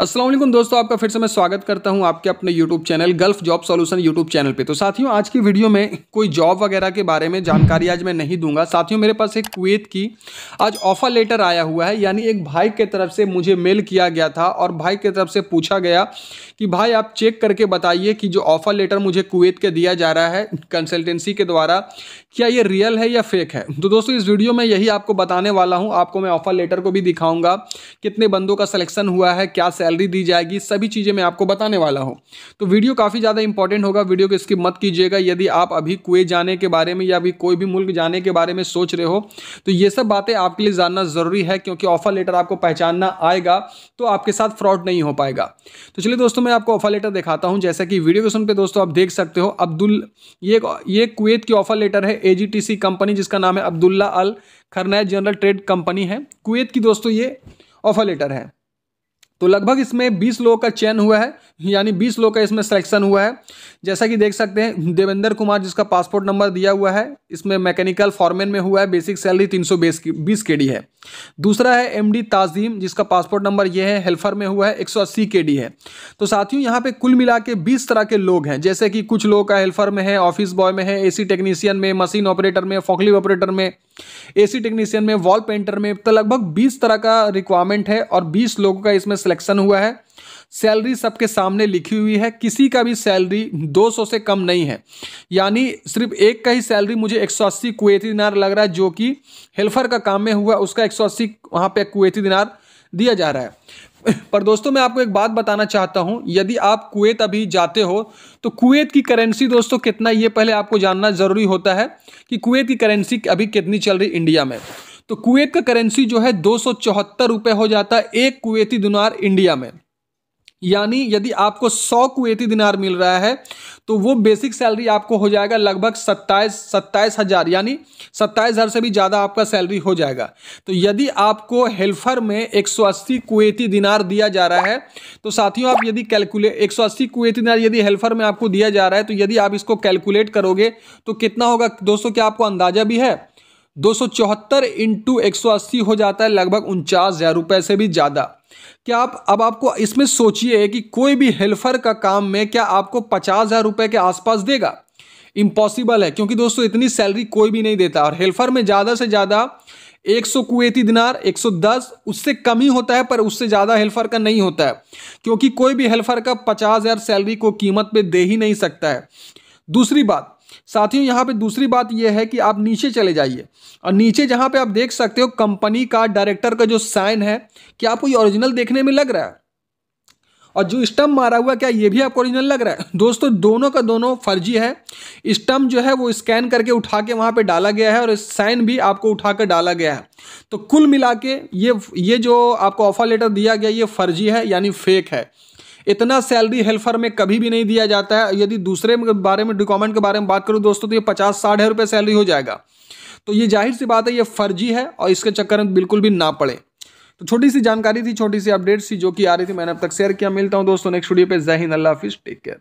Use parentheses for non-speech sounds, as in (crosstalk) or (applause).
असलम दोस्तों आपका फिर से मैं स्वागत करता हूं आपके अपने YouTube channel gulf job solution YouTube channel पे तो साथियों आज की वीडियो में कोई जॉब वगैरह के बारे में जानकारी आज मैं नहीं दूंगा साथियों मेरे पास एक कुवैत की आज ऑफ़र लेटर आया हुआ है यानी एक भाई के तरफ से मुझे मेल किया गया था और भाई के तरफ से पूछा गया कि भाई आप चेक करके बताइए कि जो ऑफ़र लेटर मुझे कुवैत के दिया जा रहा है कंसल्टेंसी के द्वारा क्या ये रियल है या फेक है तो दोस्तों इस वीडियो में यही आपको बताने वाला हूँ आपको मैं ऑफ़र लेटर को भी दिखाऊँगा कितने बंदों का सलेक्शन हुआ है क्या सैलरी दी जाएगी सभी चीज़ें मैं आपको बताने वाला हूँ तो वीडियो काफ़ी ज़्यादा इंपॉर्टेंट होगा वीडियो को स्किप मत कीजिएगा यदि आप अभी कुए जाने के बारे में या अभी कोई भी मुल्क जाने के बारे में सोच रहे हो तो ये सब बातें आपके लिए जानना ज़रूरी है क्योंकि ऑफर लेटर आपको पहचानना आएगा तो आपके साथ फ्रॉड नहीं हो पाएगा तो चलिए दोस्तों मैं आपको ऑफर लेटर दिखाता हूँ जैसा कि वीडियो क्वेश्चन पर दोस्तों आप देख सकते हो अब्दुल ये ये कुवैत की ऑफर लेटर है एजीटीसी कंपनी जिसका नाम है Abdullah Al Kharnay general trade company है कुवैत की दोस्तों ये ऑफर लेटर है तो लगभग इसमें बीस लोगों का चयन हुआ है यानी बीस लोगों का इसमें सिलेक्शन हुआ है जैसा कि देख सकते हैं देवेंद्र कुमार जिसका पासपोर्ट नंबर दिया हुआ है इसमें मैकेनिकल फॉर्मेन में हुआ है बेसिक सैलरी तीन सौ बीस के डी है दूसरा है एम डी ताजीम जिसका पासपोर्ट नंबर यह है हेल्फर में हुआ है एक सौ अस्सी के डी है तो साथियों यहाँ पे कुल मिला के बीस तरह के लोग हैं जैसे कि कुछ लोगों का हेल्फर में है ऑफिस बॉय में है एसी टेक्नीशियन में मशीन ऑपरेटर में फोकली ऑपरेटर में सी टेक्नीशियन में वॉल पेंटर में तो लगभग बीस तरह का रिक्वायरमेंट है और बीस लोगों का इसमें सिलेक्शन हुआ है सैलरी सबके सामने लिखी हुई है किसी का भी सैलरी 200 से कम नहीं है यानी सिर्फ एक का ही सैलरी मुझे 180 सौ कुवैती दिनार लग रहा है जो कि हेल्फर का काम में हुआ उसका 180 सौ अस्सी वहाँ पर कुवैती दिनार दिया जा रहा है (laughs) पर दोस्तों मैं आपको एक बात बताना चाहता हूँ यदि आप कुवैत अभी जाते हो तो कुवैत की करेंसी दोस्तों कितना ये पहले आपको जानना ज़रूरी होता है कि कुवैत की करेंसी अभी कितनी चल रही इंडिया में तो कुवैत का करेंसी जो है दो सौ हो जाता है एक कुवैती दिनार इंडिया में यानी यदि आपको सौ कुवैती दिनार मिल रहा है तो वो बेसिक सैलरी आपको हो जाएगा लगभग सत्ताईस सत्ताईस हज़ार यानी सत्ताईस हज़ार से भी ज़्यादा आपका सैलरी हो जाएगा तो यदि आपको हेल्फर में 180 कुवैती दिनार दिया जा रहा है तो साथियों आप यदि कैलकुलेट 180 कुवैती दिनार यदि हेल्फर में आपको दिया जा रहा है तो यदि आप इसको कैलकुलेट करोगे तो कितना होगा दोस्तों क्या आपको अंदाज़ा भी है दो सौ चौहत्तर इंटू एक सौ अस्सी हो जाता है लगभग उनचास हज़ार रुपये से भी ज़्यादा क्या आप अब आपको इसमें सोचिए कि कोई भी हेल्पर का काम में क्या आपको पचास हज़ार रुपये के आसपास देगा इम्पॉसिबल है क्योंकि दोस्तों इतनी सैलरी कोई भी नहीं देता और हेल्पर में ज़्यादा से ज़्यादा एक सौ कुवैती दिनार एक सौ दस उससे कम ही होता है पर उससे ज़्यादा हेल्पर का नहीं होता है क्योंकि कोई भी हेल्पर का पचास हज़ार सैलरी को कीमत पे दे ही नहीं सकता है दूसरी बात साथियों यहाँ पे दूसरी बात यह है कि आप नीचे चले जाइए और नीचे जहाँ पे आप देख सकते हो कंपनी का डायरेक्टर का जो साइन है क्या आपको ये ओरिजिनल देखने में लग रहा है और जो स्टम्प मारा हुआ क्या ये भी आपको ओरिजिनल लग रहा है दोस्तों दोनों का दोनों फर्जी है स्टम्प जो है वो स्कैन करके उठा के वहाँ पे डाला गया है और साइन भी आपको उठा कर डाला गया है तो कुल मिला के ये ये जो आपको ऑफर लेटर दिया गया ये फर्जी है यानी फेक है इतना सैलरी हेल्पर में कभी भी नहीं दिया जाता है यदि दूसरे बारे में डॉक्यूमेंट के बारे में बात करूँ दोस्तों तो ये पचास साठ हज़ार रुपये सैलरी हो जाएगा तो ये जाहिर सी बात है ये फर्जी है और इसके चक्कर में बिल्कुल भी ना पड़े तो छोटी सी जानकारी थी छोटी सी अपडेट्स थी जो कि आ रही थी मैंने अब तक शेयर किया मिलता हूँ दोस्तों नेक्स्ट वीडियो पे जय अल्लाह हाफिज़ टेक केयर